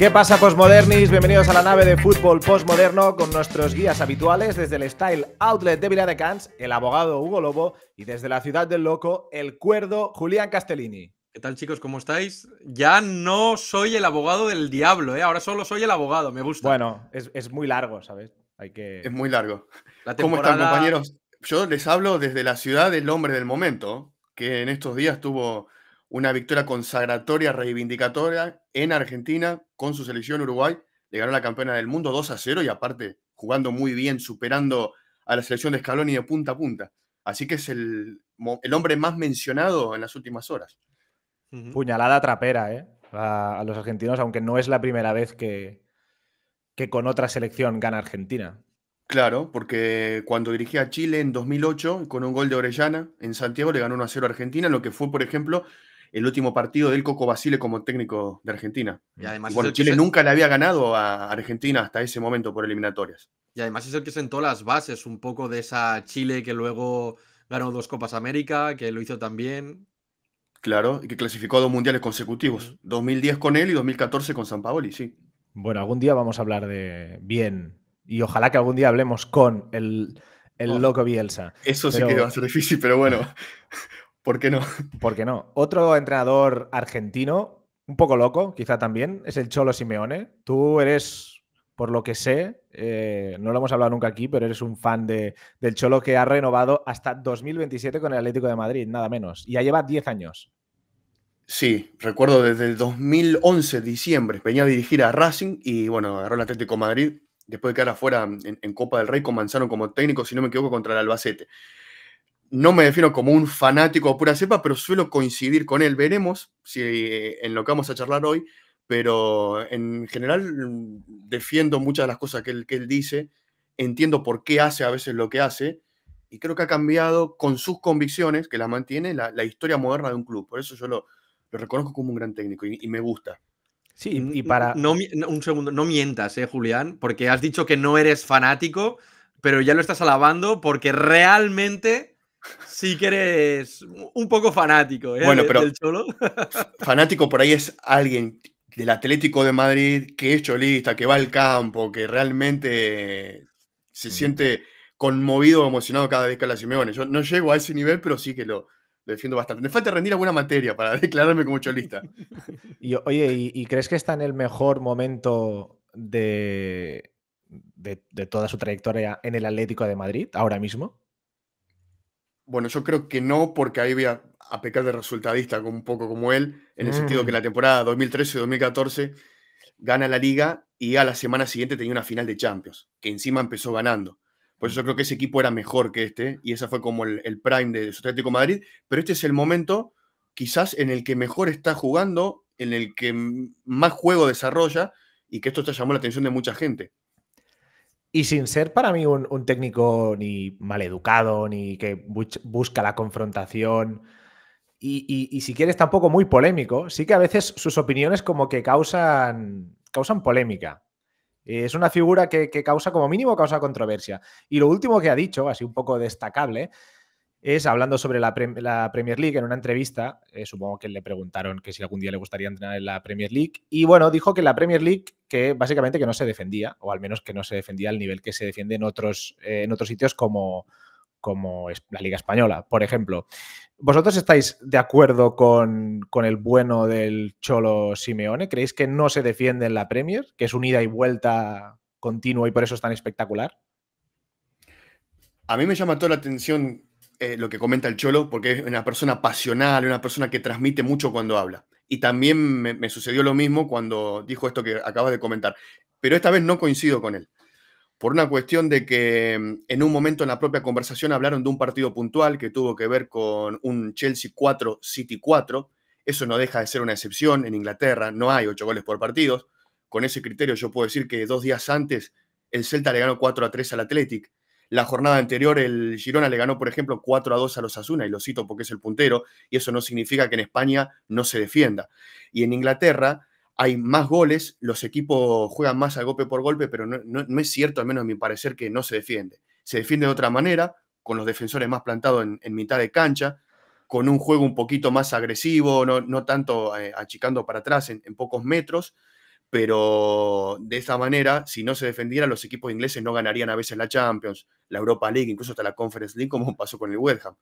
¿Qué pasa, postmodernis? Bienvenidos a la nave de fútbol postmoderno con nuestros guías habituales desde el Style Outlet de Viladecans, el abogado Hugo Lobo y desde la ciudad del loco, el cuerdo Julián Castellini. ¿Qué tal chicos? ¿Cómo estáis? Ya no soy el abogado del diablo, ¿eh? ahora solo soy el abogado, me gusta. Bueno, es, muy largo, ¿sabes? Hay que... Es muy largo. ¿Cómo están compañeros? Yo les hablo desde la ciudad del hombre del momento, que en estos días tuvo una victoria consagratoria, reivindicatoria en Argentina con su selección Uruguay. Le ganó la campeona del mundo 2 a 0 y aparte jugando muy bien, superando a la selección de Escalón y de punta a punta. Así que es el, el hombre más mencionado en las últimas horas. Puñalada trapera, ¿eh? A, los argentinos, aunque no es la primera vez que, que con otra selección gana Argentina. Claro, porque cuando dirigía a Chile en 2008, con un gol de Orellana en Santiago, le ganó 1 a 0 a Argentina, lo que fue, por ejemplo, el último partido del Coco Basile como técnico de Argentina. Y además bueno, Chile nunca le había ganado a Argentina hasta ese momento por eliminatorias. Y además es el que sentó las bases un poco de esa Chile que luego ganó dos Copas América, que lo hizo también. Claro, y que clasificó dos mundiales consecutivos, 2010 con él y 2014 con San Paoli, sí. Bueno, algún día vamos a hablar de bien y ojalá que algún día hablemos con el, oh. loco Bielsa. Eso se sí que va a ser difícil, pero bueno. ¿Por qué no? ¿Por no? Otro entrenador argentino, un poco loco, quizá también, es el Cholo Simeone. Tú eres, por lo que sé, eh, no lo hemos hablado nunca aquí, pero eres un fan de, del Cholo que ha renovado hasta 2027 con el Atlético de Madrid, nada menos. Y ya lleva 10 años. Sí, recuerdo desde el 2011, diciembre, venía a dirigir a Racing y bueno, agarró el Atlético de Madrid después de quedar afuera en, en Copa del Rey con Manzano como técnico, si no me equivoco, contra el Albacete no me defino como un fanático a pura cepa, pero suelo coincidir con él. Veremos si eh, en lo que vamos a charlar hoy, pero en general mm, defiendo muchas de las cosas que él, que él dice, entiendo por qué hace a veces lo que hace, y creo que ha cambiado con sus convicciones, que la mantiene, la, historia moderna de un club. Por eso yo lo, lo reconozco como un gran técnico y, me gusta. Sí, y para... un segundo, no mientas, eh, Julián, porque has dicho que no eres fanático, pero ya lo estás alabando porque realmente sí que eres un poco fanático ¿eh? bueno, pero fanático por ahí es alguien del Atlético de Madrid que es cholista, que va al campo, que realmente se mm. siente conmovido o emocionado cada vez que la Simeone. Yo no llego a ese nivel, pero sí que lo, defiendo bastante. Me falta rendir alguna materia para declararme como cholista. Y, oye, ¿y, crees que está en el mejor momento de, de toda su trayectoria en el Atlético de Madrid ahora mismo? Bueno, yo creo que no, porque ahí voy a, pecar de resultadista un poco como él, en el sentido que mm. la temporada 2013-2014 gana la liga y a la semana siguiente tenía una final de Champions, que encima empezó ganando. Por eso yo creo que ese equipo era mejor que este, y ese fue como el, prime de, Atlético Madrid, pero este es el momento quizás en el que mejor está jugando, en el que más juego desarrolla, y que esto te llamó la atención de mucha gente. Y sin ser para mí un, técnico ni maleducado, ni que busca la confrontación, y, si quieres tampoco muy polémico, sí que a veces sus opiniones como que causan, causan polémica. Eh, es una figura que, causa, como mínimo, causa controversia. Y lo último que ha dicho, así un poco destacable, es hablando sobre la, Premier League en una entrevista. Eh, supongo que le preguntaron que si algún día le gustaría entrenar en la Premier League. Y bueno, dijo que la Premier League que básicamente que no se defendía, o al menos que no se defendía al nivel que se defiende en otros, eh, en otros sitios como, como la Liga Española, por ejemplo. ¿Vosotros estáis de acuerdo con, con, el bueno del Cholo Simeone? ¿Creéis que no se defiende en la Premier? ¿Que es un ida y vuelta continuo y por eso es tan espectacular? A mí me llama toda la atención eh, lo que comenta el Cholo, porque es una persona pasional, una persona que transmite mucho cuando habla. Y también me, sucedió lo mismo cuando dijo esto que acabas de comentar. Pero esta vez no coincido con él. Por una cuestión de que mm, en un momento en la propia conversación hablaron de un partido puntual que tuvo que ver con un Chelsea 4, City 4. Eso no deja de ser una excepción. En Inglaterra no hay ocho goles por partidos. Con ese criterio yo puedo decir que dos días antes el Celta le ganó 4 a 3 al Athletic. La jornada anterior el Girona le ganó, por ejemplo, 4 a 2 a los Asuna, y lo cito porque es el puntero, y eso no significa que en España no se defienda. Y en Inglaterra hay más goles, los equipos juegan más a golpe por golpe, pero no, es cierto, al menos a mi parecer, que no se defiende. Se defiende de otra manera, con los defensores más plantados en, mitad de cancha, con un juego un poquito más agresivo, no, tanto eh, achicando para atrás en pocos metros, pero de esa manera, si no se defendieran los equipos ingleses no ganarían a veces la Champions, la Europa League, incluso hasta la Conference League, como pasó con el West Ham.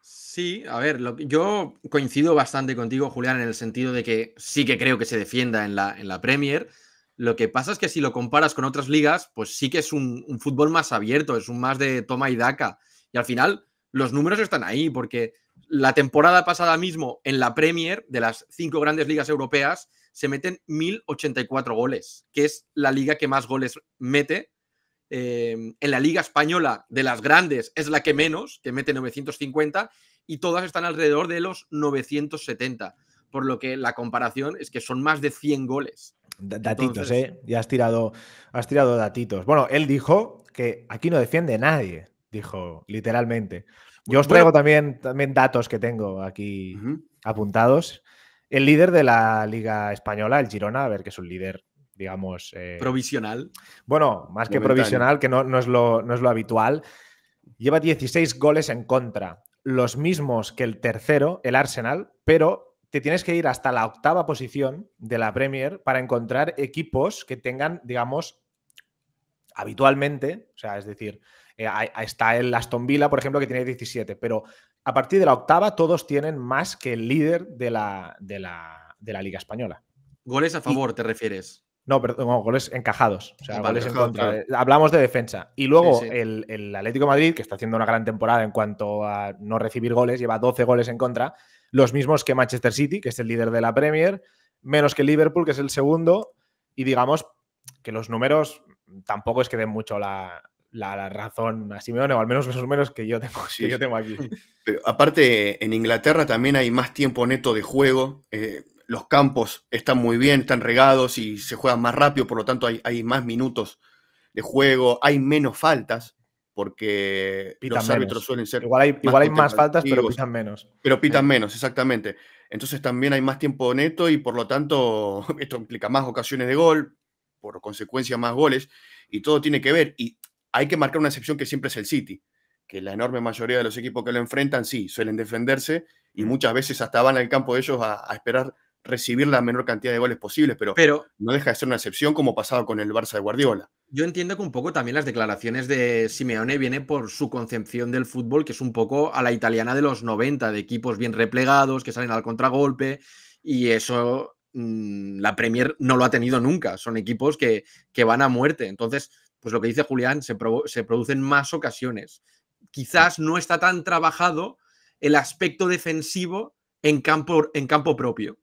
Sí, a ver, yo coincido bastante contigo, Julián, en el sentido de que sí que creo que se defienda en la, Premier. Lo que pasa es que si lo comparas con otras ligas, pues sí que es un fútbol más abierto, es un más de toma y daca. Y al final, los números están ahí, porque la temporada pasada mismo en la Premier, de las cinco grandes ligas europeas, se meten 1084 goles, que es la liga que más goles mete. Em, en la liga española de las grandes es la que menos, que mete 950, y todas están alrededor de los 970 por lo que la comparación es que son más de 100 goles. Datitos, ¿eh? Ya has tirado, has tirado datitos. Bueno, él dijo que aquí no defiende nadie, dijo literalmente. Yo os traigo también, también datos que tengo aquí apuntados el líder de la Liga Española, el Girona, a ver, que es un líder, digamos. Eh, provisional. Bueno, más que provisional, que no, no, es lo, habitual. Lleva 16 goles en contra, los mismos que el tercero, el Arsenal, pero te tienes que ir hasta la octava posición de la Premier para encontrar equipos que tengan, digamos, habitualmente, o sea, es decir, eh, está el Aston Villa, por ejemplo, que tiene 17, pero a partir de la octava todos tienen más que el líder de la, de la, Liga Española. ¿Goles a favor te refieres? No, perdón, goles encajados. Hablamos de defensa. Y luego El, el, Atlético Madrid, que está haciendo una gran temporada en cuanto a no recibir goles, lleva 12 goles en contra, los mismos que Manchester City, que es el líder de la Premier, menos que Liverpool, que es el segundo, y digamos que los números tampoco es que den mucho la, la, razón Simeone, o al menos menos que yo tengo, yo tengo aquí. aparte, en Inglaterra también hay más tiempo neto de juego. Eh, los campos están muy bien, están regados y se juegan más rápido, por lo tanto hay, más minutos de juego, hay menos faltas, porque los árbitros suelen ser. Igual hay más, igual hay más faltas, pero pitan menos. Pero pitan menos, exactamente. Entonces también hay más tiempo neto y por lo tanto esto implica más ocasiones de gol, por consecuencia más goles, y todo tiene que ver. Y hay que marcar una excepción que siempre es el City, que la enorme mayoría de los equipos que lo enfrentan sí suelen defenderse y mm. muchas veces hasta van al campo de ellos a, esperar recibir la menor cantidad de goles posibles, pero, no deja de ser una excepción como pasado con el Barça de Guardiola. Yo entiendo que un poco también las declaraciones de Simeone viene por su concepción del fútbol, que es un poco a la italiana de los 90, de equipos bien replegados, que salen al contragolpe, y eso mm, la Premier no lo ha tenido nunca, son equipos que, que van a muerte. Entonces, pues lo que dice Julián, se, producen más ocasiones. Quizás no está tan trabajado el aspecto defensivo en campo, en campo propio.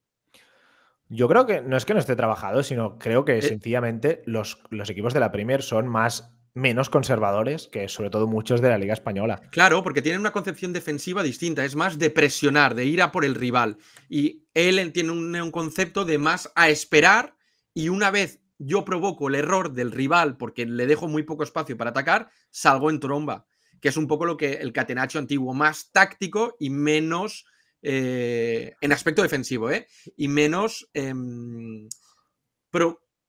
Yo creo que no es que no esté trabajado, sino creo que eh. sencillamente los, equipos de la Premier son más menos conservadores que sobre todo muchos de la Liga Española. Claro, porque tienen una concepción defensiva distinta, es más de presionar, de ir a por el rival. Y él tiene un, un concepto de más a esperar y una vez yo provoco el error del rival porque le dejo muy poco espacio para atacar, salgo en tromba, que es un poco lo que el catenacho antiguo, más táctico y menos eh, en aspecto defensivo, ¿eh? y menos em,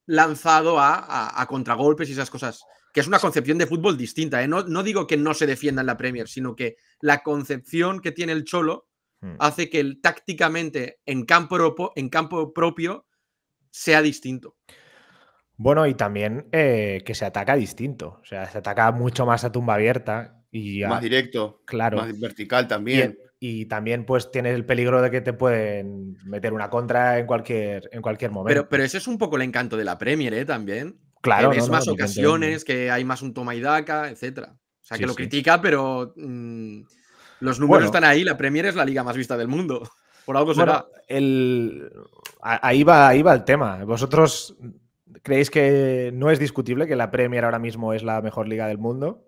lanzado a, a, contragolpes y esas cosas, que es una concepción de fútbol distinta. ¿eh? No, digo que no se defienda en la Premier, sino que la concepción que tiene el Cholo hmm. hace que el, tácticamente en campo, en campo propio sea distinto. Bueno, y también eh, que se ataca distinto. O sea, se ataca mucho más a tumba abierta. Y a, más directo. Claro. Más vertical también. Y, también, pues, tienes el peligro de que te pueden meter una contra en cualquier, en cualquier momento. Pero, ese es un poco el encanto de la Premier, ¿eh? También. Claro. es más ocasiones, que hay más un toma y daca, etc. O sea, que lo critica, pero mm, los números están ahí. La Premier es la liga más vista del mundo. Por algo será. Ahí va, ahí va el tema. Vosotros ¿Creéis que no es discutible que la Premier ahora mismo es la mejor liga del mundo?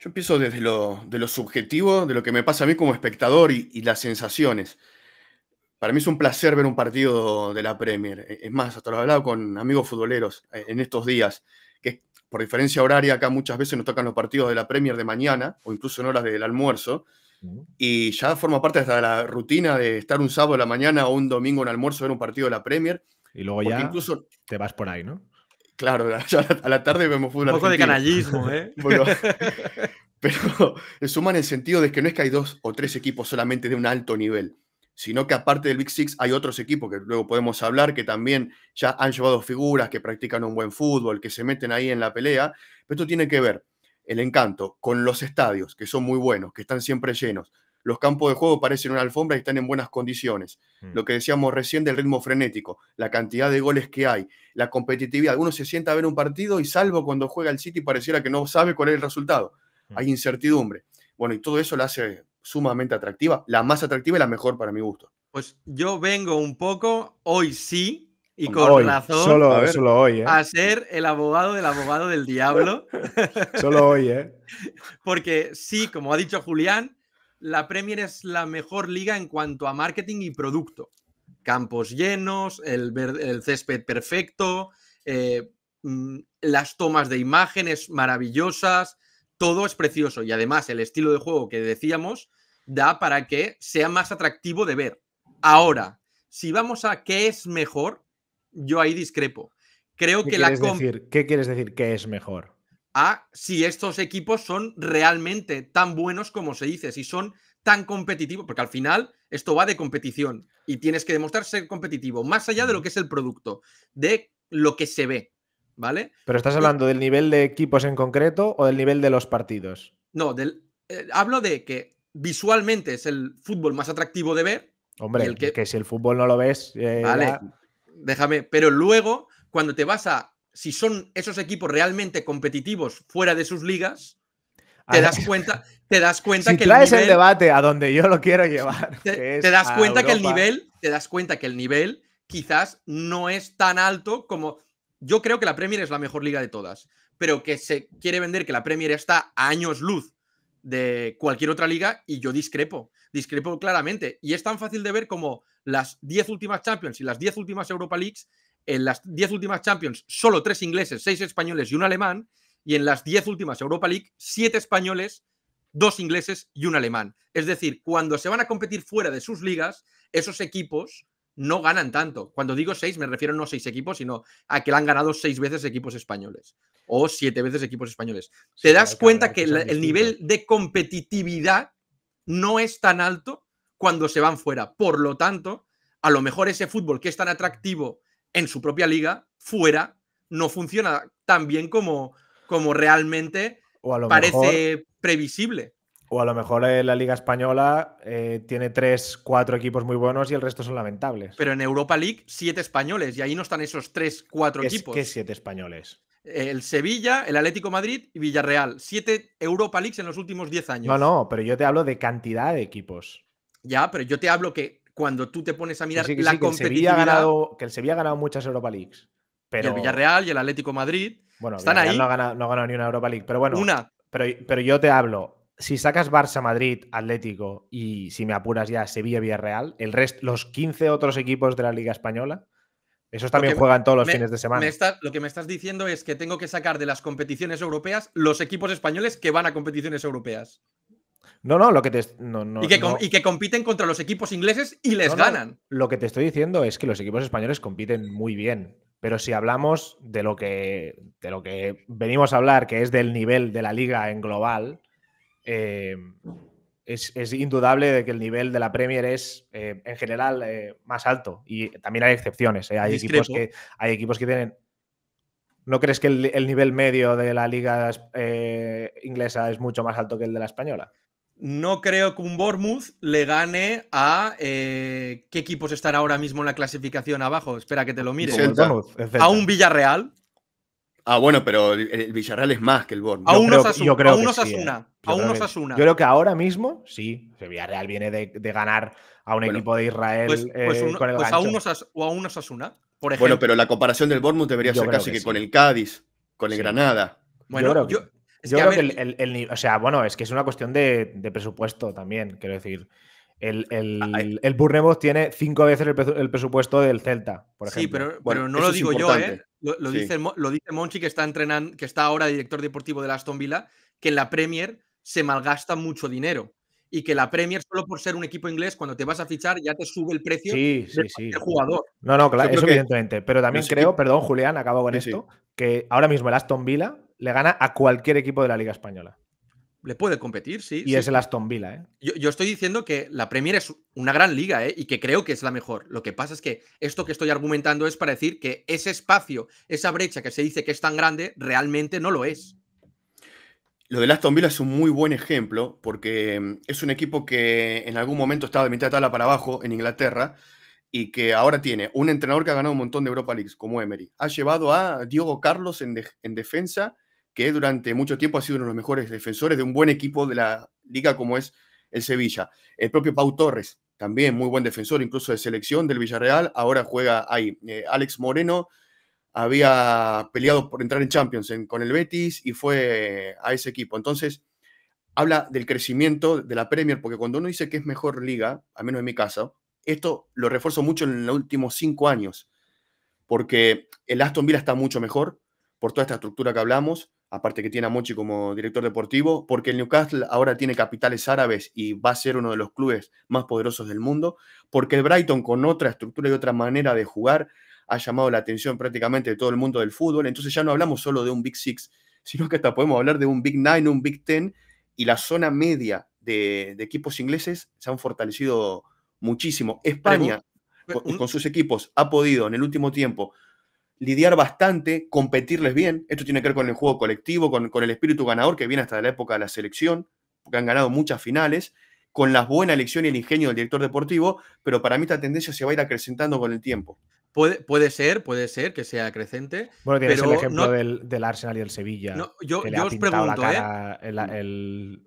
Yo pienso desde lo, de lo subjetivo, de lo que me pasa a mí como espectador y, las sensaciones. Para mí es un placer ver un partido de la Premier. E, es más, hasta lo he hablado con amigos futboleros eh, en estos días, que por diferencia horaria acá muchas veces nos tocan los partidos de la Premier de mañana o incluso en horas del almuerzo. Y ya forma parte de la rutina de estar un sábado de la mañana o un domingo en almuerzo ver un partido de la Premier y luego ya te vas por ahí, ¿no? Claro, a la, tarde vemos fútbol. Un poco de canallismo, ¿eh? pero suma en el sentido de que no es que hay dos o tres equipos solamente de un alto nivel, sino que aparte del Big Six hay otros equipos que luego podemos hablar que también ya han llevado figuras, que practican un buen fútbol, que se meten ahí en la pelea. Pero esto tiene que ver el encanto con los estadios, que son muy buenos, que están siempre llenos, los campos de juego parecen una alfombra y están en buenas condiciones. Mm. Lo que decíamos recién del ritmo frenético, la cantidad de goles que hay, la competitividad. Uno se sienta a ver un partido y salvo cuando juega el City pareciera que no sabe cuál es el resultado. Mm. Hay incertidumbre. Bueno, y todo eso la hace sumamente atractiva, la más atractiva y la mejor para mi gusto. Pues yo vengo un poco, hoy sí, y con razón solo, a, ¿eh? a ser el abogado del abogado del diablo. solo hoy, ¿eh? Porque sí, como ha dicho Julián, la Premier es la mejor liga en cuanto a marketing y producto. Campos llenos, el, césped perfecto, eh, mm, las tomas de imágenes maravillosas, todo es precioso y además el estilo de juego que decíamos da para que sea más atractivo de ver. Ahora, si vamos a qué es mejor, yo ahí discrepo. Creo que la decir, ¿Qué quieres decir qué es mejor? a si estos equipos son realmente tan buenos como se dice, si son tan competitivos, porque al final esto va de competición y tienes que demostrar ser competitivo, más allá de lo que es el producto, de lo que se ve, ¿vale? Pero estás hablando del nivel de equipos en concreto o del nivel de los partidos. No, del, eh, hablo de que visualmente es el fútbol más atractivo de ver. Hombre, el que... que... si el fútbol no lo ves... Eh, vale, déjame, pero luego cuando te vas a si son esos equipos realmente competitivos fuera de sus ligas, te das cuenta, te das cuenta que traes el, el, debate a donde yo lo quiero llevar. Te, das cuenta que el nivel, te das cuenta que el nivel quizás no es tan alto como yo creo que la Premier es la mejor liga de todas, pero que se quiere vender que la Premier está a años luz de cualquier otra liga y yo discrepo, discrepo claramente. Y es tan fácil de ver como las 10 últimas Champions y las 10 últimas Europa Leagues en las diez últimas Champions solo tres ingleses, seis españoles y un alemán, y en las diez últimas Europa League siete españoles, dos ingleses y un alemán. Es decir, cuando se van a competir fuera de sus ligas, esos equipos no ganan tanto. Cuando digo seis, me refiero no a seis equipos, sino a que le han ganado seis veces equipos españoles o siete veces equipos españoles. Te das cuenta que, el nivel de competitividad no es tan alto cuando se van fuera. Por lo tanto, a lo mejor ese fútbol que es tan atractivo en su propia liga, fuera, no funciona tan bien como, como realmente parece previsible. O a lo mejor eh, la Liga Española eh, tiene tres, cuatro equipos muy buenos y el resto son lamentables. Pero en Europa League, siete españoles y ahí no están esos tres, cuatro equipos. ¿Qué siete españoles? El Sevilla, el Atlético Madrid y Villarreal. Siete Europa Leagues en los últimos diez años. No, no, pero yo te hablo de cantidad de equipos. Ya, pero yo te hablo que cuando tú te pones a mirar la competitividad. Que el, ganado, Sevilla ha ganado muchas Europa Leagues. Pero... el Villarreal y el Atlético Madrid. Bueno, están ahí. No ha, ganado, ni una Europa League, pero bueno. Pero, yo te hablo. Si sacas Barça, Madrid, Atlético y si me apuras ya Sevilla, Villarreal, el resto, los 15 otros equipos de la Liga Española, esos también juegan todos los fines de semana. lo que me estás diciendo es que tengo que sacar de las competiciones europeas los equipos españoles que van a competiciones europeas. No, no, lo que te. y, que compiten contra los equipos ingleses y les ganan. Lo que te estoy diciendo es que los equipos españoles compiten muy bien. Pero si hablamos de lo que, lo que venimos a hablar, que es del nivel de la liga en global, eh, es, indudable de que el nivel de la Premier es eh, en general eh, más alto. Y también hay excepciones. Hay, equipos que, hay equipos que tienen ¿No crees que el, nivel medio de la liga inglesa es mucho más alto que el de la española? no creo que un Bournemouth le gane a. Eh, ¿Qué equipos están ahora mismo en la clasificación abajo? Espera que te lo mire. A un Villarreal. Ah, bueno, pero el Villarreal es más que el Bournemouth. A unos Asuna. A unos ¿eh? Asuna. Yo creo que ahora mismo sí. El Villarreal viene de, ganar a un equipo de Israel. Pues, eh, pues, pues a unos o a uno Asuna. Por ejemplo. Bueno, pero la comparación del Bournemouth debería ser casi que, con el Cádiz, con el Granada. Bueno, yo, yo creo que el, o sea, bueno, es que es una cuestión de, presupuesto también, quiero decir. El, el, tiene cinco veces el, presupuesto del Celta, por ejemplo. Sí, pero, no lo digo yo, ¿eh? Lo, dice, Monchi, que está entrenando, que está ahora director deportivo la Aston Villa, que en la Premier se malgasta mucho dinero. Y que la Premier, solo por ser un equipo inglés, cuando te vas a fichar, ya te sube el precio sí, sí, del jugador. No, no, claro, eso evidentemente. Pero también creo, perdón, Julián, acabo con esto, que ahora mismo el Aston Villa le gana a cualquier equipo de la Liga Española. Le puede competir, sí. Y es el Aston Villa, ¿eh? Yo, estoy diciendo que la Premier es una gran liga, ¿eh? Y que creo que es la mejor. Lo que pasa es que esto que estoy argumentando es para decir que ese espacio, esa brecha que se dice que es tan grande, realmente no lo es. Lo del Aston Villa es un muy buen ejemplo, porque mm, es un equipo que en algún momento estaba de mitad de tabla para abajo en Inglaterra y que ahora tiene un entrenador que ha ganado un montón de Europa Leagues, como Emery. Ha llevado a Diego Carlos en defensa que durante mucho tiempo ha sido uno de los mejores defensores de un buen equipo de la liga como es el Sevilla. El propio Pau Torres, también muy buen defensor, incluso de selección del Villarreal, ahora juega ahí. Eh, Alex Moreno había peleado por entrar en Champions con el Betis y fue a ese equipo. Entonces, habla del crecimiento de la Premier, porque cuando uno dice que es mejor liga, al menos en mi caso, esto lo refuerzo mucho en los últimos cinco años, porque el Aston Villa está mucho mejor por toda esta estructura que hablamos, aparte que tiene a Mochi como director deportivo, porque el Newcastle ahora tiene capitales árabes y va a ser uno de los clubes más poderosos del mundo, porque el Brighton con otra estructura y otra manera de jugar ha llamado la atención prácticamente de todo el mundo del fútbol, entonces ya no hablamos solo de un Big Six, sino que hasta podemos hablar de un Big Nine, un Big Ten, y la zona media de, equipos ingleses se han fortalecido muchísimo. España, con sus equipos, ha podido en el último tiempo lidiar bastante, competirles bien. Esto tiene que ver con el juego colectivo, con, con el espíritu ganador que viene hasta la época de la selección, que han ganado muchas finales, con la buena elección y el ingenio del director deportivo, pero para mí esta tendencia se va a ir acrecentando con el tiempo. Puede, puede ser, puede ser que sea creciente. Bueno, tienes el ejemplo del, Arsenal y el Sevilla. yo, os pregunto, ¿eh? el,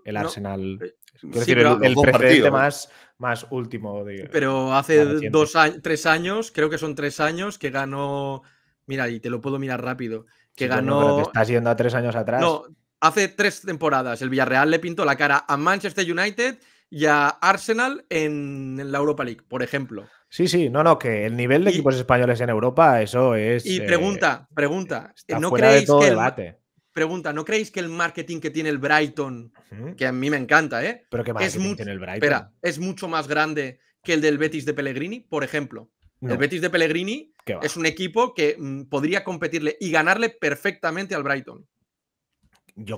el, Arsenal. Eh, el, el más, más último pero hace dos tres años, creo que son tres años, que ganó mira, y te lo puedo mirar rápido, que ganó... Que estás yendo a tres años atrás. No, hace tres temporadas el Villarreal le pintó la cara a Manchester United y a Arsenal en, la Europa League, por ejemplo. Sí, sí, no, no, que el nivel de equipos españoles en Europa, eso es... Y eh, pregunta, pregunta, eh, ¿eh, ¿no creéis que El, pregunta, ¿no creéis que el marketing que tiene el Brighton, que a mí me encanta, ¿eh? Pero que marketing tiene el Brighton. Espera, es mucho más grande que el del Betis de Pellegrini, por ejemplo. El Betis de Pellegrini es un equipo que mm, podría competirle y ganarle perfectamente al Brighton.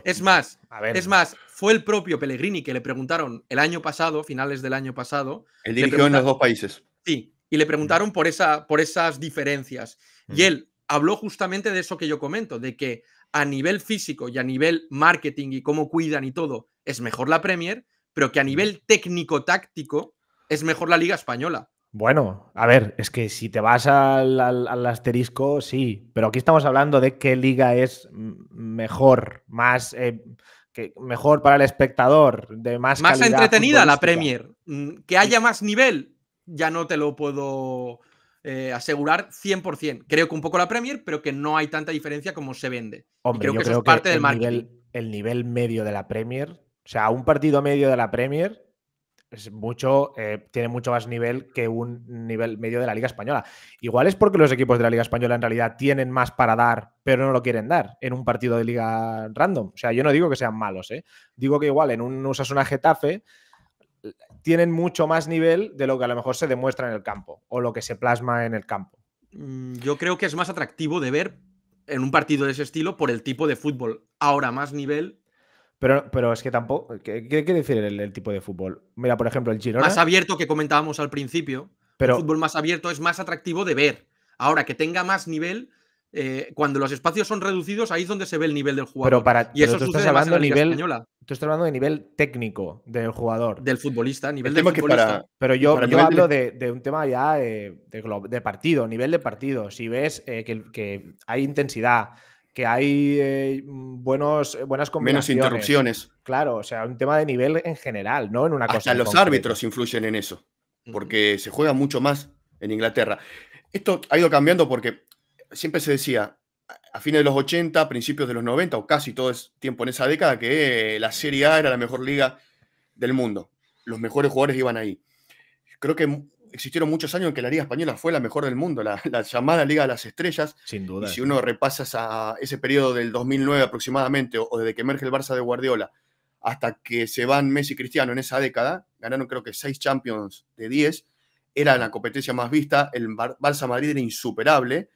Es más, es más, fue el propio Pellegrini que le preguntaron el año pasado, finales del año pasado. Él dirigió en los dos países. Sí, y le mm. preguntaron por, esa, por esas diferencias. Mm. Y él habló justamente de eso que yo comento, de que a nivel físico y a nivel marketing y cómo cuidan y todo, es mejor la Premier, pero que a nivel técnico-táctico es mejor la Liga Española. Bueno, a ver, es que si te vas al, al, asterisco, sí, pero aquí estamos hablando de qué liga es mejor, más eh, que mejor para el espectador, de más más entretenida la Premier, mm, que haya más nivel, ya no te lo puedo eh, asegurar 100%. Creo que un poco la Premier, pero que no hay tanta diferencia como se vende. Hombre, creo que es parte del marketing. Nivel, el nivel medio de la Premier, o sea, un partido medio de la Premier es mucho, eh, tiene mucho más nivel que un nivel medio de la Liga Española. Igual es porque los equipos de la Liga Española en realidad tienen más para dar, pero no lo quieren dar en un partido de Liga random. O sea, yo no digo que sean malos, ¿eh? digo que igual en un una Getafe tienen mucho más nivel de lo que a lo mejor se demuestra en el campo o lo que se plasma en el campo. Mm, yo creo que es más atractivo de ver en un partido de ese estilo por el tipo de fútbol. Ahora más nivel pero, pero es que tampoco. ¿Qué, quiere decir el, tipo de fútbol? Mira, por ejemplo, el Girona. Más abierto que comentábamos al principio. Pero, el fútbol más abierto es más atractivo de ver. Ahora, que tenga más nivel, eh, cuando los espacios son reducidos, ahí es donde se ve el nivel del jugador. Pero para, y eso tú estás hablando de nivel Tú estás hablando de nivel técnico del jugador. Del futbolista, nivel del pero yo, hablo de... un tema ya eh, de, partido, nivel de partido. Si ves eh, que hay intensidad, que hay eh, buenos, eh, buenas combinaciones. Menos interrupciones. Claro, o sea, un tema de nivel en general, ¿no? En una cosa. los árbitros influyen en eso, porque se juega mucho más en Inglaterra. Esto ha ido cambiando porque siempre se decía, a fines de los 80, principios de los 90, o casi todo el tiempo en esa década, que eh, la Serie A era la mejor liga del mundo. Los mejores jugadores iban ahí. Creo que existieron muchos años en que la Liga Española fue la mejor del mundo, la, llamada Liga de las Estrellas. Sin duda. si uno repasa ese periodo del 2009 aproximadamente, o, desde que emerge el Barça de Guardiola, hasta que se van Messi y Cristiano en esa década, ganaron creo que seis Champions de diez, era la competencia más vista, el Barça Madrid era insuperable,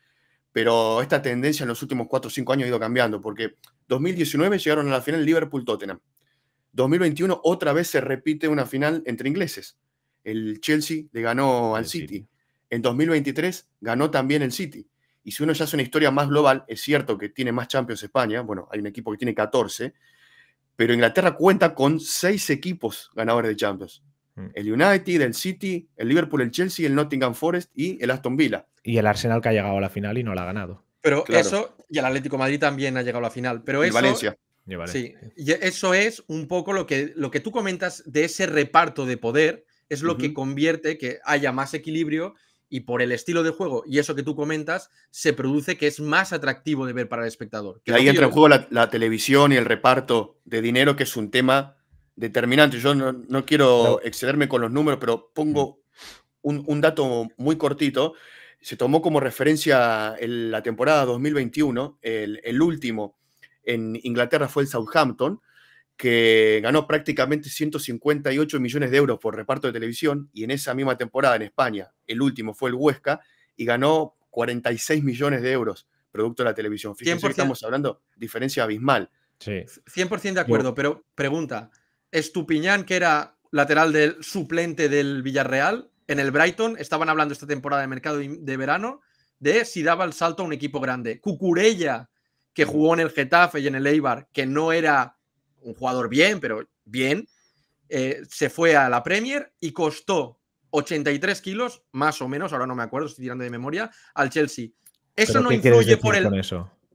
pero esta tendencia en los últimos cuatro o 5 años ha ido cambiando, porque 2019 llegaron a la final Liverpool-Tottenham. 2021 otra vez se repite una final entre ingleses el Chelsea le ganó al City. En 2023 ganó también el City. Y si uno ya hace una historia más global, es cierto que tiene más Champions España, bueno, hay un equipo que tiene 14, pero Inglaterra cuenta con seis equipos ganadores de Champions. Mm. El United, el City, el Liverpool, el Chelsea, el Nottingham Forest y el Aston Villa. Y el Arsenal que ha llegado a la final y no la ha ganado. Pero eso, y el Atlético Madrid también ha llegado a la final. Pero y eso, Valencia. Sí, y eso es un poco lo que, lo que tú comentas de ese reparto de poder es lo que convierte que haya más equilibrio y por el estilo de juego y eso que tú comentas, se produce que es más atractivo de ver para el espectador. Que ahí entra en juego la, televisión y el reparto de dinero, que es un tema determinante. Yo no, quiero excederme con los números, pero pongo un, dato muy cortito. Se tomó como referencia la temporada 2021, el, el último en Inglaterra fue el Southampton, que ganó prácticamente 158 millones de euros por reparto de televisión, y en esa misma temporada en España, el último fue el Huesca, y ganó 46 millones de euros producto de la televisión. Fíjense estamos hablando, diferencia abismal. 100% de acuerdo, pero pregunta, Estupiñán, que era lateral del suplente del Villarreal, en el Brighton, estaban hablando esta temporada de mercado de verano, de si daba el salto a un equipo grande. Cucurella, que jugó en el Getafe y en el Eibar, que no era un jugador bien, pero bien, eh, se fue a la Premier y costó 83 kilos, más o menos, ahora no me acuerdo, estoy tirando de memoria, al Chelsea. Eso no influye por el.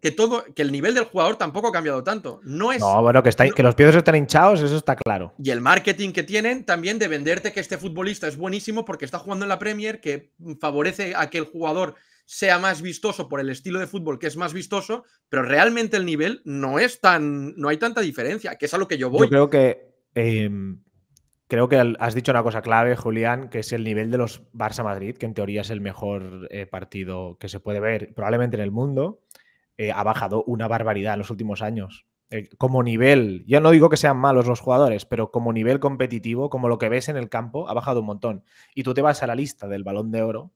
Que, todo, que el nivel del jugador tampoco ha cambiado tanto. No es. bueno, que, está, que los pies están hinchados, eso está claro. Y el marketing que tienen también de venderte que este futbolista es buenísimo porque está jugando en la Premier, que favorece a que el jugador sea más vistoso por el estilo de fútbol que es más vistoso, pero realmente el nivel no es tan, no hay tanta diferencia, que es a lo que yo voy. Yo creo que em, creo que has dicho una cosa clave, Julián, que es el nivel de los Barça Madrid, que en teoría es el mejor eh, partido que se puede ver probablemente en el mundo. Eh, ha bajado una barbaridad en los últimos años. Eh, como nivel, ya no digo que sean malos los jugadores, pero como nivel competitivo, como lo que ves en el campo, ha bajado un montón. Y tú te vas a la lista del balón de oro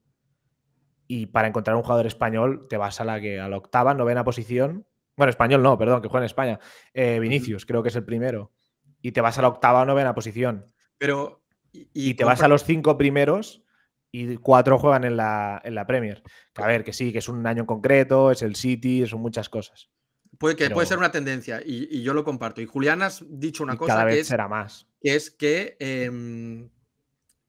y para encontrar un jugador español te vas a la, que, a la octava, novena posición. Bueno, español no, perdón, que juega en España. Eh, Vinicius, creo que es el primero. Y te vas a la octava novena posición. Pero. Y, te vas a los cinco primeros y cuatro juegan en la, Premier. a ver, que sí, que es un año en concreto, es el City, son muchas cosas. Puede, puede ser una tendencia y, yo lo comparto. Y Julián has dicho una cosa vez que, será más. que es que em,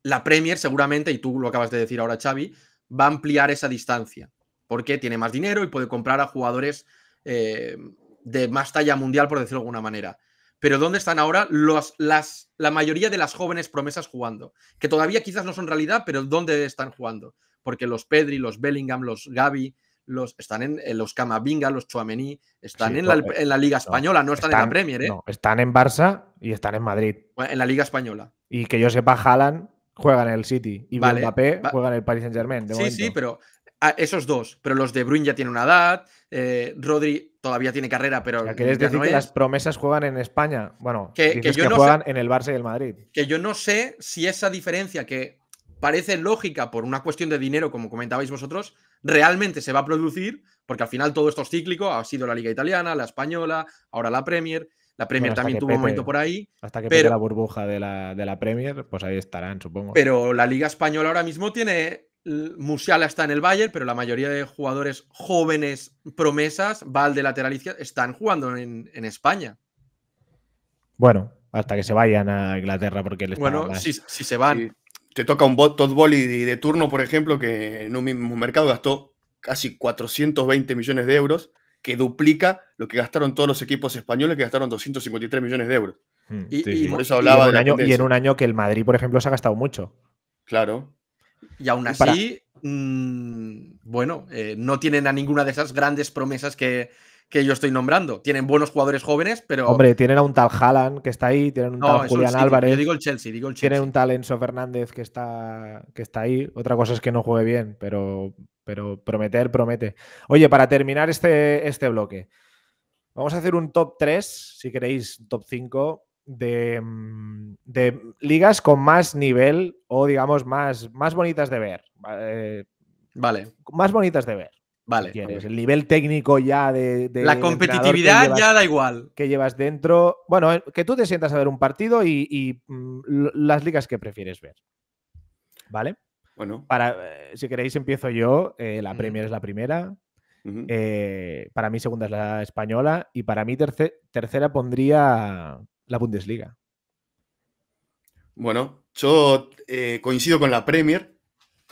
la Premier seguramente, y tú lo acabas de decir ahora Xavi, va a ampliar esa distancia, porque tiene más dinero y puede comprar a jugadores eh, de más talla mundial, por decirlo de alguna manera. Pero ¿dónde están ahora las, la mayoría de las jóvenes promesas jugando? Que todavía quizás no son realidad, pero ¿dónde están jugando? Porque los Pedri, los Bellingham, los Gabi, los, están en, los Camavinga, los Chuamení, están eh, en, la, Liga Española, no, están, en la Premier. ¿eh? No, están en Barça y están en Madrid. En la Liga Española. Y que yo sepa, Haaland Juegan en el City y vale, Mbappé juega en el Paris Saint Germain. sí, sí, pero ah, esos dos. Pero los de Bruin ya tiene una edad, eh, Rodri todavía tiene carrera, pero. ¿Quieres decir que las promesas juegan en España? Bueno, que, juegan en el Barça y el Madrid. Que yo no sé si esa diferencia que parece lógica por una cuestión de dinero, como comentabais vosotros, realmente se va a producir, porque al final todo esto es cíclico, ha sido la Liga Italiana, la Española, ahora la Premier. La Premier también tuvo un momento por ahí. Hasta que pero, la burbuja de la, Premier, pues ahí estarán, supongo. Pero la Liga Española ahora mismo tiene. Musiala está en el Bayern, pero la mayoría de jugadores jóvenes, promesas, val de están jugando en, España. Bueno, hasta que se vayan a Inglaterra porque les Bueno, Si, se van. Te toca un bot, Todd Bolly de, de turno, por ejemplo, que en un mismo mercado gastó casi 420 millones de euros que duplica lo que gastaron todos los equipos españoles, que gastaron 253 millones de euros. Mm, y, eso hablaba en, año, y en un año que el Madrid, por ejemplo, se ha gastado mucho. Claro. Y aún así, mm, bueno, eh, no tienen a ninguna de esas grandes promesas que, yo estoy nombrando. Tienen buenos jugadores jóvenes, pero. Hombre, tienen a un tal Haaland que está ahí, tienen un tal Julián Álvarez. Yo digo el Chelsea, digo el Chelsea. Tienen un tal Enzo Fernández que está, que está ahí. Otra cosa es que no juegue bien, pero pero prometer promete. Oye, para terminar este, este bloque, vamos a hacer un top 3, si queréis, top 5 mm, de, ligas con más nivel o, digamos, más, más bonitas de ver. vale. Más bonitas de ver. Vale. El nivel técnico ya de. la competitividad ya da igual. Que llevas dentro. Bueno, eh, que tú te sientas a ver un partido y mm, las ligas que prefieres ver. ¿Vale? Bueno. Para, eh, si queréis, empiezo yo. Eh, la Premier es la primera. Eh, para mí, segunda es la española. Y para mí, tercera pondría la Bundesliga. Bueno, yo coincido con la Premier,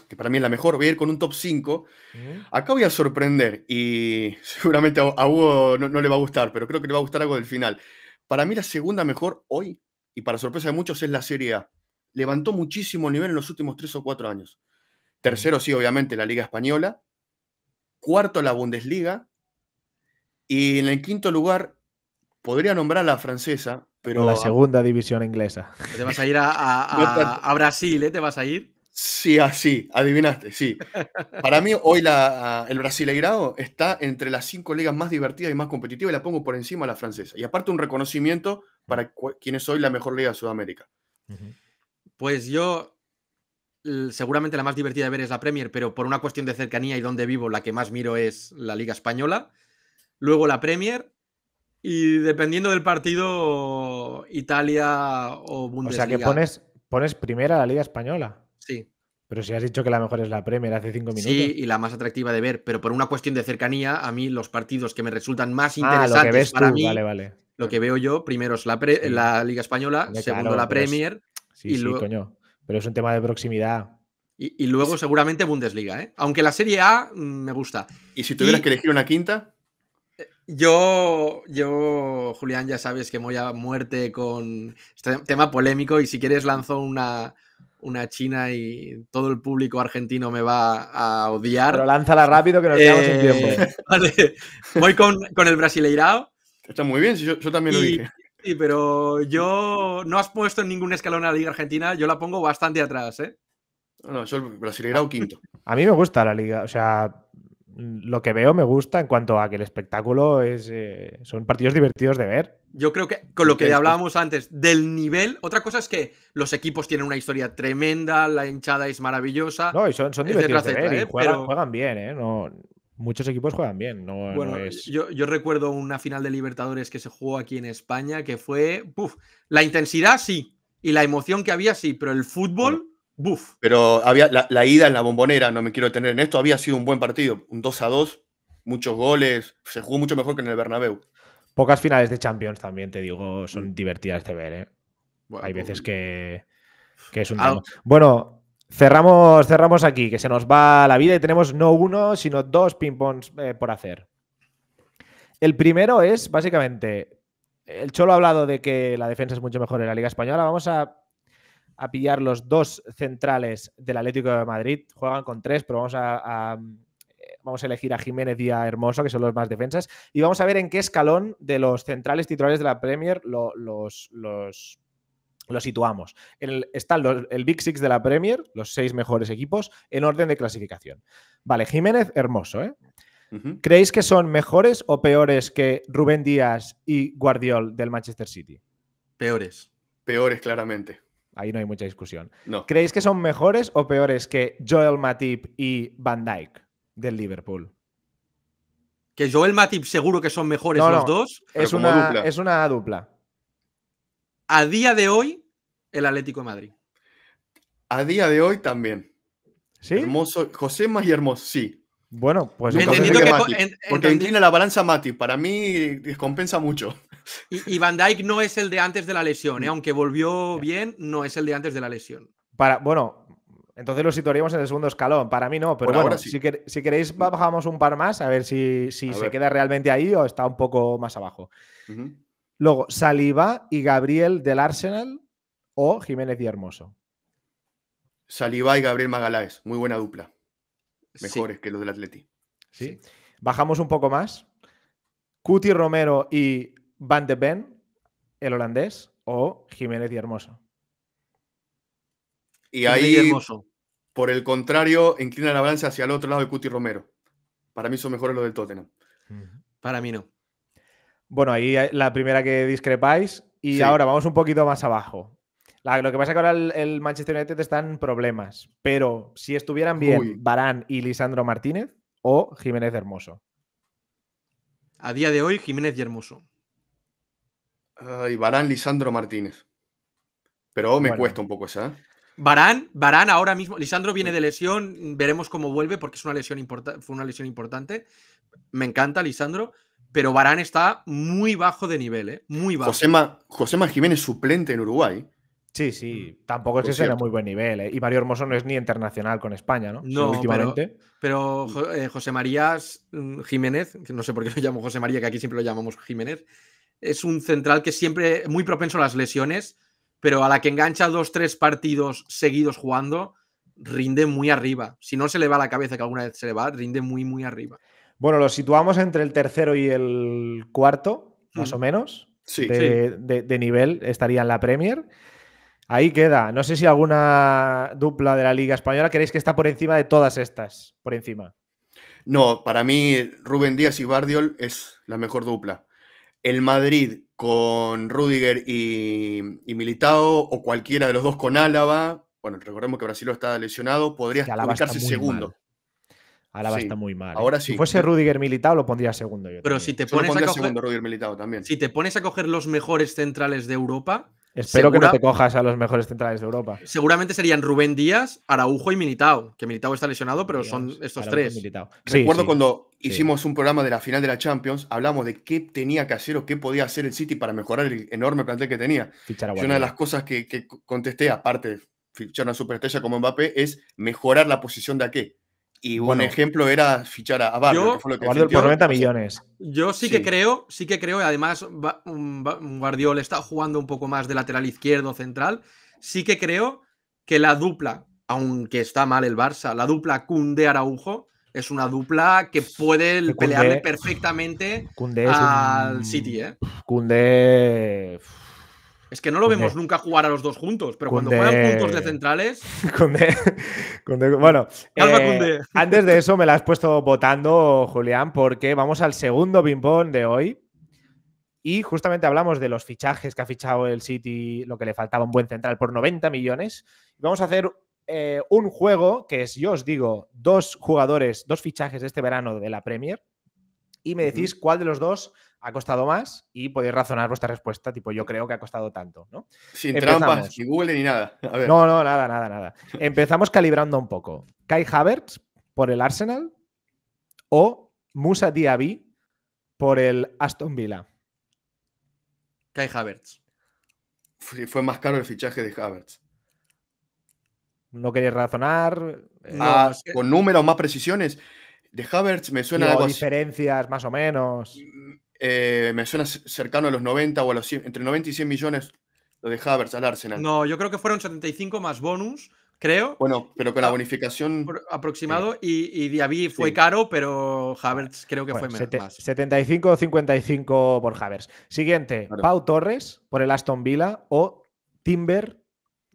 que para mí es la mejor. Voy a ir con un top 5. Acá voy a sorprender y seguramente a, Hugo no le va a gustar, pero creo que le va a gustar algo del final. Para mí, la segunda mejor hoy, y para sorpresa de muchos, es la Serie A levantó muchísimo nivel en los últimos tres o cuatro años. Tercero, sí, obviamente, la Liga Española. Cuarto, la Bundesliga. Y en el quinto lugar, podría nombrar a la francesa, pero. La segunda división inglesa. Te vas a ir a, a, Brasil, ¿eh? Te vas a ir. Sí, así, ah, adivinaste, sí. Para mí, hoy la, el Brasileirao está entre las cinco ligas más divertidas y más competitivas y la pongo por encima a la francesa. Y aparte, un reconocimiento para quienes es hoy la mejor liga de Sudamérica. Pues yo seguramente la más divertida de ver es la Premier, pero por una cuestión de cercanía y donde vivo, la que más miro es la Liga Española. Luego la Premier. Y dependiendo del partido, Italia o Bundesliga. O sea que pones, primera la Liga Española. Sí. Pero si has dicho que la mejor es la Premier hace cinco minutos. Sí, y la más atractiva de ver, pero por una cuestión de cercanía, a mí los partidos que me resultan más interesantes ah, lo que para mí, vale, lo que veo yo, primero es la, Liga Española, segundo la Premier, Sí, sí, coño. Pero es un tema de proximidad. Y, luego seguramente Bundesliga, ¿eh? Aunque la Serie A mm, me gusta. ¿Y si tuvieras que elegir una quinta? Eh, yo, yo, Julián, ya sabes que voy a muerte con este tema polémico y si quieres lanzo una, una china y todo el público argentino me va a odiar. Pero lánzala rápido que nos quedamos eh, tiempo. Voy con, el Brasileirao. Está muy bien, yo, también lo dije pero yo no has puesto en ningún escalón a la Liga Argentina, yo la pongo bastante atrás, ¿eh? No, le quinto. A mí me gusta la liga, o sea, lo que veo me gusta en cuanto a que el espectáculo es, eh, son partidos divertidos de ver. Yo creo que con lo que hablábamos antes del nivel, otra cosa es que los equipos tienen una historia tremenda, la hinchada es maravillosa. No, y son, divertidos de ver ¿eh? juegan, bien, ¿eh? No, muchos equipos juegan bien. No, bueno, yo, recuerdo una final de Libertadores que se jugó aquí en España que fue. puff, la intensidad sí, y la emoción que había sí, pero el fútbol. Buf. Pero había la, ida en la bombonera, no me quiero detener en esto, había sido un buen partido, un 2 a 2, muchos goles, se jugó mucho mejor que en el Bernabéu. Pocas finales de Champions también, te digo, son mm. divertidas de ver, ¿eh? Hay veces pues, que, que es un... Ah, bueno, Cerramos, cerramos aquí, que se nos va la vida y tenemos no uno, sino dos ping-pongs eh, por hacer. El primero es, básicamente, el Cholo ha hablado de que la defensa es mucho mejor en la Liga Española. Vamos a, pillar los dos centrales del Atlético de Madrid. Juegan con tres, pero vamos a, vamos a elegir a Jiménez Díaz Hermoso, que son los más defensas, y vamos a ver en qué escalón de los centrales titulares de la Premier los, lo situamos. El, están el Big Six de la Premier, los seis mejores equipos, en orden de clasificación. Vale, Jiménez, hermoso, ¿eh? ¿Creéis que son mejores o peores que Rubén Díaz y Guardiol del Manchester City? Peores. Peores, claramente. Ahí no hay mucha discusión. No. ¿Creéis que son mejores o peores que Joel Matip y Van Dyke del Liverpool? Que Joel Matip seguro que son mejores los dos. Es una, es una dupla a día de hoy el Atlético de Madrid. A día de hoy también. ¿Sí? Hermoso, José más sí. Bueno, pues porque inclina la balanza Mati, para mí compensa mucho. Y, Van Dijk no es el de antes de la lesión, ¿eh? mm. aunque volvió bien, no es el de antes de la lesión. Para, bueno, entonces lo situaríamos en el segundo escalón. Para mí no, pero bueno, si, queréis mm. bajamos un par más a ver si, se queda realmente ahí o está un poco más abajo. Luego, Saliba y Gabriel del Arsenal o Jiménez y Hermoso. Saliba y Gabriel Magaláes, muy buena dupla. Mejores que los del Atleti. Bajamos un poco más. Cuti Romero y Van de Ben, el holandés, o Jiménez y Hermoso. Y ahí, hermoso. por el contrario, inclina la balanza hacia el otro lado de Cuti Romero. Para mí son mejores los del Tottenham. Para mí no. Bueno, ahí la primera que discrepáis. Y ahora vamos un poquito más abajo. lo que pasa es que ahora el, Manchester United están problemas. Pero si estuvieran bien Barán y Lisandro Martínez o Jiménez Hermoso. A día de hoy, Jiménez y Hermoso. y Barán, Lisandro Martínez. Pero me cuesta un poco esa. ¿eh? Barán, Barán ahora mismo. Lisandro viene de lesión. Veremos cómo vuelve porque es una lesión fue una lesión importante. Me encanta, Lisandro pero Barán está muy bajo de nivel, ¿eh? Muy bajo. Josema, Jiménez suplente en Uruguay. Sí, sí, mm, tampoco es que muy buen nivel. ¿eh? Y Mario Hermoso no es ni internacional con España, ¿no? No, últimamente. Pero, eh, José María mm, Jiménez, que no sé por qué lo llamo José María, que aquí siempre lo llamamos Jiménez, es un central que siempre muy propenso a las lesiones, pero a la que engancha dos, tres partidos seguidos jugando, rinde muy arriba. Si no se le va la cabeza, que alguna vez se le va, rinde muy, muy arriba. Bueno, lo situamos entre el tercero y el cuarto, más o menos, de, nivel, estaría en la Premier. Ahí queda. No sé si alguna dupla de la Liga Española queréis que está por encima de todas estas, por encima. No, para mí Rubén Díaz y Bardiol es la mejor dupla. El Madrid con Rudiger y, y Militao, o cualquiera de los dos con Álava, bueno, recordemos que Brasil está lesionado, podría ubicarse segundo está muy mal. ¿eh? Ahora Si fuese Rudiger Militao, lo pondría segundo. Yo Pero si te pones a coger, también. Si te pones a coger los mejores centrales de Europa. Espero que no te cojas a los mejores centrales de Europa. Seguramente serían Rubén Díaz, Araujo y Militao, que Militao está lesionado, pero son estos tres. Recuerdo cuando hicimos un programa de la final de la Champions, hablamos de qué tenía que hacer o qué podía hacer el City para mejorar el enorme plantel que tenía. una de las cosas que, contesté, aparte de fichar una superestrella como Mbappé, es mejorar la posición de Ake. Y bueno, ejemplo era fichar a Barrio, yo, que por 90 millones. Yo sí, que creo, sí que creo, además Guardiola está jugando un poco más de lateral izquierdo, central, sí que creo que la dupla, aunque está mal el Barça, la dupla Cunde-Araujo es una dupla que puede pelearle perfectamente al City. ¿eh? Es que no lo vemos e. nunca jugar a los dos juntos, pero cuando juegan e. juntos de centrales. E. Bueno, eh, antes de eso me la has puesto votando, Julián, porque vamos al segundo ping-pong de hoy. Y justamente hablamos de los fichajes que ha fichado el City, lo que le faltaba un buen central por 90 millones. Vamos a hacer eh, un juego que es, yo os digo, dos jugadores, dos fichajes este verano de la Premier. Y me decís cuál de los dos ha costado más y podéis razonar vuestra respuesta, tipo yo creo que ha costado tanto, ¿no? Sin trampas, sin Google ni nada. No, no, nada, nada, nada. Empezamos calibrando un poco. Kai Havertz por el Arsenal o Musa Diaby por el Aston Villa. Kai Havertz. Fue, más caro el fichaje de Havertz. No queréis razonar. Eh, ah, con números, más precisiones. De Havertz me suena a algo diferencias más o menos. Mm, eh, me suena cercano a los 90 o a los 100, entre 90 y 100 millones lo de Havertz al Arsenal. No, yo creo que fueron 75 más bonus, creo. Bueno, pero con la bonificación. Aproximado, eh, y, y Diaby fue caro, pero Havertz creo que fue menos. 75 o 55 por Havertz. Siguiente, Pau Torres por el Aston Villa o Timber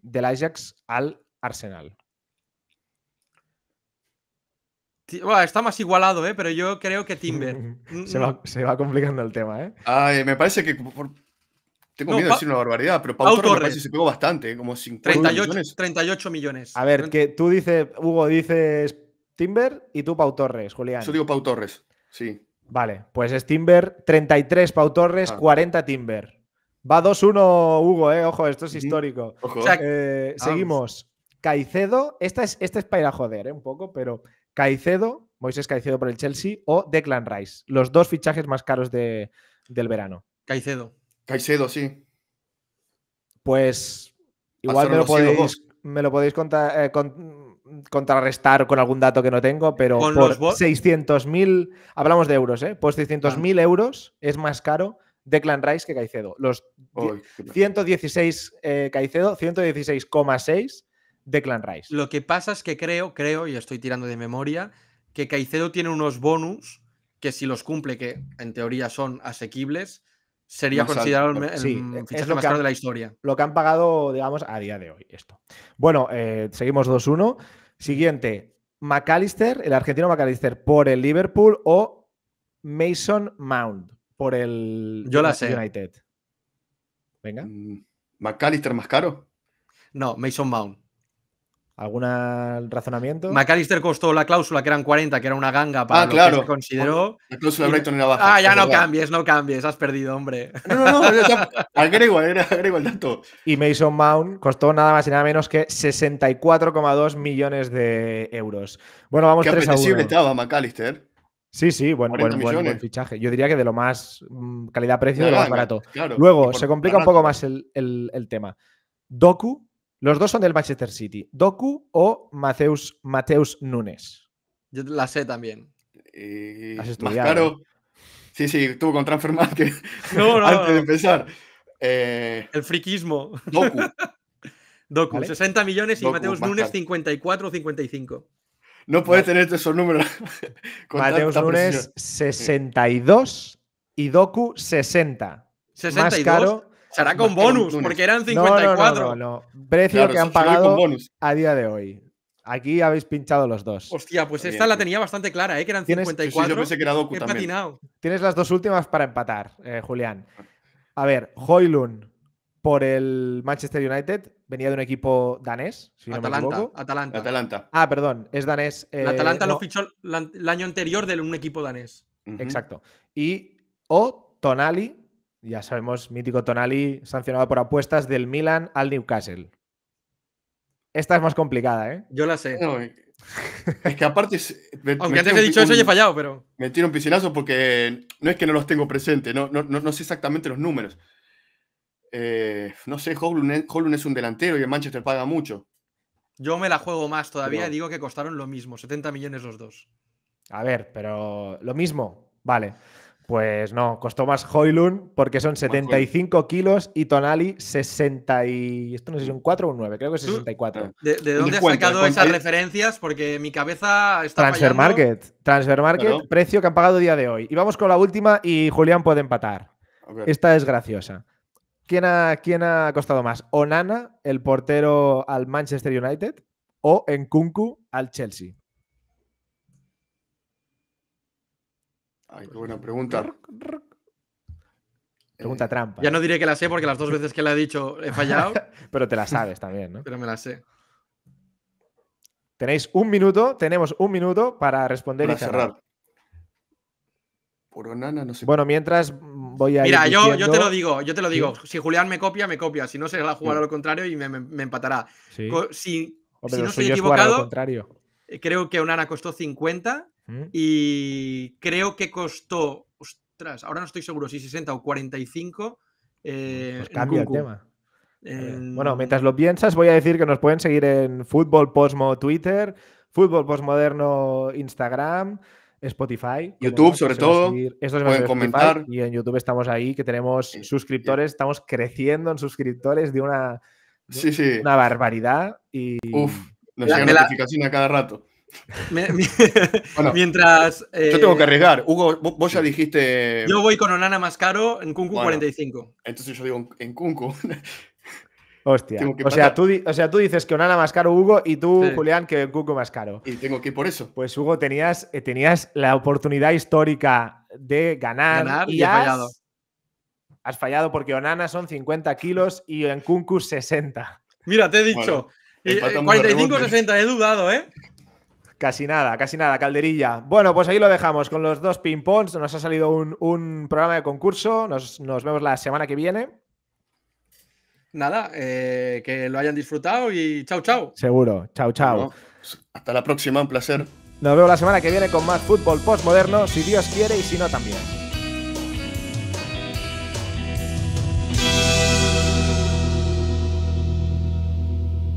del Ajax al Arsenal está más igualado, ¿eh? pero yo creo que Timber. se, va, complicando el tema, ¿eh? me parece que. Tengo miedo de decir una barbaridad, pero Pau, Torres, se pegó bastante, ¿eh? como sin millones. 38 millones. A ver, que tú dices, Hugo, dices Timber y tú Pau Torres, Julián. Yo digo Pau Torres, sí. Vale, pues es Timber, 33 Pau Torres, 40 ah. Timber. Va 2-1 Hugo, ¿eh? ojo, esto es histórico. Eh, seguimos. Caicedo, esta es, esta para ir a joder, un poco, pero Caicedo, Moisés Caicedo por el Chelsea o Declan Rice, los dos fichajes más caros de, del verano. Caicedo. Caicedo, sí. Pues igual me lo, podéis, eh, contrarrestar con algún dato que no tengo, pero por 600.000, hablamos de euros, ¿eh? Por 600.000 ah. euros es más caro Declan Rice que Caicedo. Los 116 eh, Caicedo, 116,6 de Clan Rice. Lo que pasa es que creo, creo, y estoy tirando de memoria, que Caicedo tiene unos bonus que si los cumple, que en teoría son asequibles, sería considerado el, más caro de la historia. Lo que han pagado, digamos, a día de hoy esto. Bueno, eh, seguimos 2-1. Siguiente, McAllister, el argentino McAllister por el Liverpool o Mason Mount por el Yo la United. Venga. Mm, McAllister más caro. No, Mason Mount. ¿Algún razonamiento? McAllister costó la cláusula que eran 40, que era una ganga para ah, lo claro. que se consideró. La cláusula de Brighton era baja. Ah, ya no cambies, no cambies, has perdido, hombre. No, no, no, era igual, el dato. Y Mason Mount costó nada más y nada menos que 64,2 millones de euros. Bueno, vamos Qué 3 a 1. estaba McAllister. Sí, sí, bueno buen, fichaje. Yo diría que de lo más mm, calidad-precio, de lo más barato. Luego, se complica un poco más el tema. Doku los dos son del Manchester City. Doku o Mateus, Mateus Nunes. Yo la sé también. Eh, Has estudiado. Sí, sí, tuvo con Transfer Market no, antes de empezar. Eh, El friquismo. Doku. Doku, 60 millones y Mateus Nunes 54 o 55. No puede tener esos números. Mateus Nunes 62 y Doku 60. 62. Más caro Será ah, con bonus, porque eran 54. No, Precio que han pagado a día de hoy. Aquí habéis pinchado los dos. Hostia, pues esta la tenía bastante clara, ¿eh? que eran 54. yo pensé que era Doku también. Tienes las dos últimas para empatar, eh, Julián. A ver, Hoylund por el Manchester United venía de un equipo danés. Atalanta, Atalanta. Atalanta. Ah, perdón, es danés. Eh, Atalanta lo fichó el año anterior de un equipo danés. Exacto. Y o Tonali ya sabemos, mítico Tonali, sancionado por apuestas del Milan al Newcastle. Esta es más complicada, ¿eh? Yo la sé. Eh, es que aparte. Aunque me antes he dicho eso y he fallado, pero. Me tiro un piscinazo porque no es que no los tengo presentes, no, no, sé exactamente los números. Eh, no sé, Holun es un delantero y el Manchester paga mucho. Yo me la juego más todavía, digo que costaron lo mismo, 70 millones los dos. A ver, pero lo mismo, vale. Pues no, costó más Hoylund porque son 75 kilos y Tonali 60 y... Esto no sé si son 4 o 9, creo que 64. ¿De, de dónde has sacado esas referencias? Porque mi cabeza está Transfer fallando. Market, Transfer Market, precio que han pagado día de hoy. Y vamos con la última y Julián puede empatar. Esta es graciosa. ¿Quién ha, ¿Quién ha costado más? O Nana el portero al Manchester United, o Nkunku al Chelsea? Ay, ah, pues qué buena pregunta. Pregunta eh, trampa. Ya no diré que la sé porque las dos veces que la he dicho he fallado. Pero te la sabes también, ¿no? Pero me la sé. Tenéis un minuto, tenemos un minuto para responder y cerrar. Por onana, no sé. Bueno, mientras voy a. ir yo, yo te lo digo, yo te lo digo. Si Julián me copia, me copia. Si no, se la jugará lo contrario y me, empatará. Si, no estoy equivocado, eh, creo que Onana costó 50 y creo que costó, ostras, ahora no estoy seguro si 60 o 45. Mm, eh, pues cambia el tema. bueno, mientras lo piensas, voy a decir que nos pueden seguir en Fútbol Posmo Twitter, Fútbol Postmoderno Instagram, Spotify. YouTube, sobre todo. pueden comentar. y en YouTube estamos ahí, que tenemos eh, eh. suscriptores, estamos creciendo en suscriptores de una, una barbaridad. Y... Uf, nos llega notificación a cada rato. mientras. yo tengo que eh, arriesgar. Hugo, vos, ya dijiste. Yo voy con Onana más caro en Kunku 45. Entonces yo digo en Kunku. Hostia. O sea, tú, o sea, tú dices que Onana más caro Hugo y tú, Julián, que Kunku más caro. Y tengo que ir por eso. Pues Hugo, tenías, eh, tenías la oportunidad histórica de ganar, y, has, fallado. Has fallado porque Onana son 50 kilos y en Kunku 60. Mira, te he dicho. 45-60, eh, he dudado, ¿eh? Casi nada, casi nada, calderilla. Bueno, pues ahí lo dejamos con los dos ping-pongs. Nos ha salido un, programa de concurso. Nos, vemos la semana que viene. Nada, eh, que lo hayan disfrutado y chao, chao. Seguro, chao, chao. hasta la próxima, un placer. Nos vemos la semana que viene con más fútbol postmoderno, si Dios quiere y si no también.